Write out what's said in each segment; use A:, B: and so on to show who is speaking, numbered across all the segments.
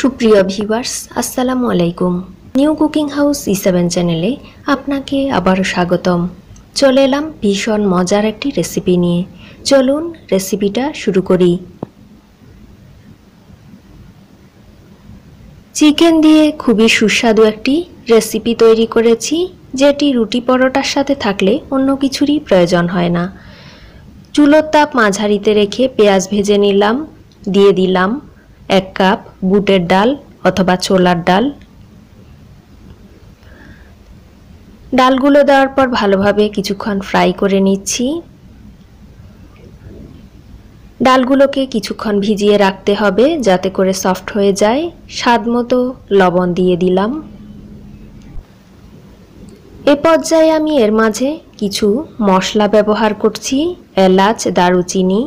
A: সুপ্রিয় ভিউয়ার্স আসসালামু আলাইকুম new cooking house E e seven চ্যানেলে আপনাকে আবার স্বাগতম চলে এলাম ভীষণ মজার একটি রেসিপি নিয়ে চলুন রেসিপিটা শুরু করি চিকেন দিয়ে খুবই সুস্বাদু একটি রেসিপি তৈরি করেছি যেটি রুটি পরোটার সাথে থাকলে অন্য কিছুরই প্রয়োজন হয় না চুলোর তাপ মাঝারিতে রেখে পেঁয়াজ ভেজে নিলাম দিয়ে দিলাম এক কাপ বুটের ডাল অথবা ছোলার ডাল ডালগুলো দেওয়ার পর ভালোভাবে কিছুক্ষণ ফ্রাই করে নিচ্ছি ডালগুলোকে কিছুক্ষণ ভিজিয়ে রাখতে হবে যাতে করে সফট হয়ে যায় স্বাদ মতো লবণ দিয়ে দিলাম এ পর্যায়ে আমি এর মাঝে কিছু মশলা ব্যবহার করছি এলাচ দারুচিনি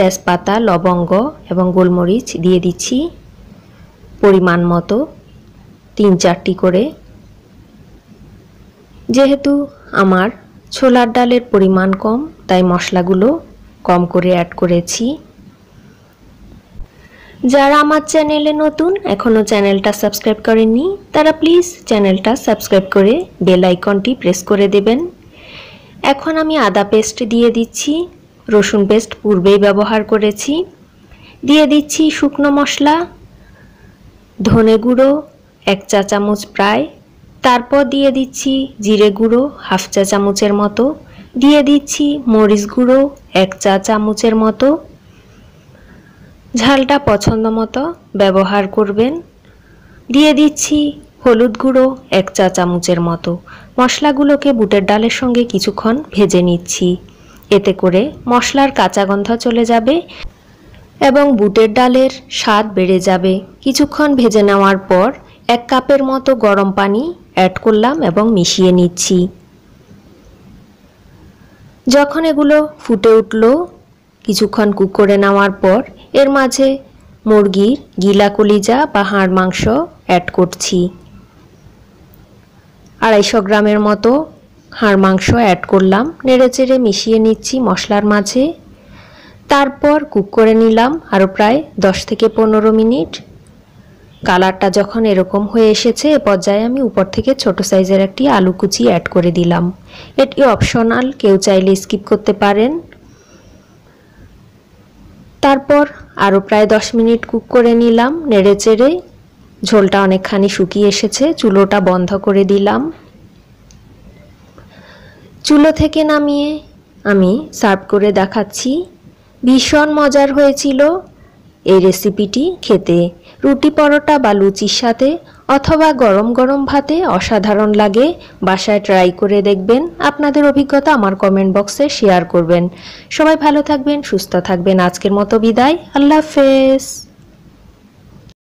A: তেজপাতা লবঙ্গ এবং গোলমরিচ দিয়ে দিচ্ছি পরিমাণ মতো তিন চারটি করে যেহেতু আমার ছোলার ডালের পরিমাণ কম তাই মশলাগুলো কম করে অ্যাড করেছি যারা আমার চ্যানেলে নতুন এখনও চ্যানেলটা সাবস্ক্রাইব করেননি তারা প্লিজ চ্যানেলটা সাবস্ক্রাইব করে বেল আইকনটি প্রেস করে দেবেন এখন আমি আদা পেস্ট দিয়ে দিচ্ছি রসুন পেস্ট পূর্বেই ব্যবহার করেছি দিয়ে দিচ্ছি শুকনো মশলা ধনে গুঁড়ো এক চা চামচ প্রায় তারপর দিয়ে দিচ্ছি জিরে গুঁড়ো হাফ চা চামচের মতো দিয়ে দিচ্ছি মরিচ গুঁড়ো এক চা চামচের মতো ঝালটা পছন্দ মতো ব্যবহার করবেন দিয়ে দিচ্ছি হলুদ গুঁড়ো এক চা চামচের মতো মশলাগুলোকে বুটের ডালের সঙ্গে কিছুক্ষণ ভেজে নিচ্ছি এতে করে মশলার কাঁচা গন্ধ চলে যাবে এবং বুটের ডালের স্বাদ বেড়ে যাবে কিছুক্ষণ ভেজে নেওয়ার পর এক কাপের মতো গরম পানি অ্যাড করলাম এবং মিশিয়ে নিচ্ছি যখন এগুলো ফুটে উঠল কিছুক্ষণ কুক করে নেওয়ার পর এর মাঝে মুরগির গিলা কলিজা বা হাড় মাংস অ্যাড করছি আড়াইশো গ্রামের মতো হাড় মাংস অ্যাড করলাম নেড়েচেড়ে মিশিয়ে নিচ্ছি মশলার মাঝে তারপর কুক করে নিলাম আরও প্রায় দশ থেকে পনেরো মিনিট কালারটা যখন এরকম হয়ে এসেছে এ পর্যায়ে আমি উপর থেকে ছোট সাইজের একটি আলু কুচি অ্যাড করে দিলাম এটি অপশনাল কেউ চাইলে স্কিপ করতে পারেন তারপর আরও প্রায় দশ মিনিট কুক করে নিলাম নেড়েচেড়ে ঝোলটা অনেকখানি শুকিয়ে এসেছে চুলোটা বন্ধ করে দিলাম চুলো থেকে নামিয়ে আমি সার্ভ করে দেখাচ্ছি ভীষণ মজার হয়েছিল এই রেসিপিটি খেতে রুটি পরোটা বা লুচির সাথে অথবা গরম গরম ভাতে অসাধারণ লাগে বাসায় ট্রাই করে দেখবেন আপনাদের অভিজ্ঞতা আমার কমেন্ট বক্সে শেয়ার করবেন সবাই ভালো থাকবেন সুস্থ থাকবেন আজকের মতো বিদায় আল্লাহ হাফেজ